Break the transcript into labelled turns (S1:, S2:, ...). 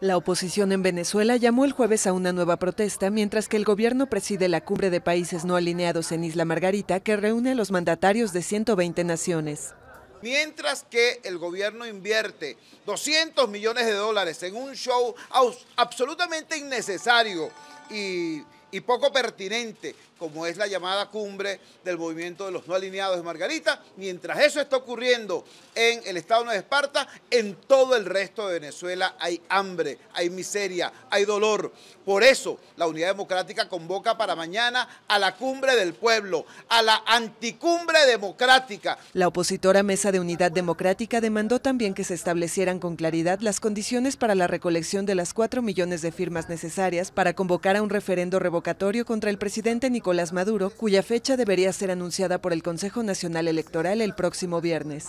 S1: La oposición en Venezuela llamó el jueves a una nueva protesta, mientras que el gobierno preside la cumbre de países no alineados en Isla Margarita, que reúne a los mandatarios de 120 naciones.
S2: Mientras que el gobierno invierte 200 millones de dólares en un show absolutamente innecesario y y poco pertinente, como es la llamada cumbre del movimiento de los no alineados de Margarita, mientras eso está ocurriendo en el Estado de Nueva Esparta, en todo el resto de Venezuela hay hambre, hay miseria, hay dolor. Por eso la Unidad Democrática convoca para mañana a la cumbre del pueblo, a la anticumbre
S1: democrática. La opositora Mesa de Unidad Democrática demandó también que se establecieran con claridad las condiciones para la recolección de las cuatro millones de firmas necesarias para convocar a un referendo revolucionario contra el presidente Nicolás Maduro, cuya fecha debería ser anunciada por el Consejo Nacional Electoral el próximo viernes.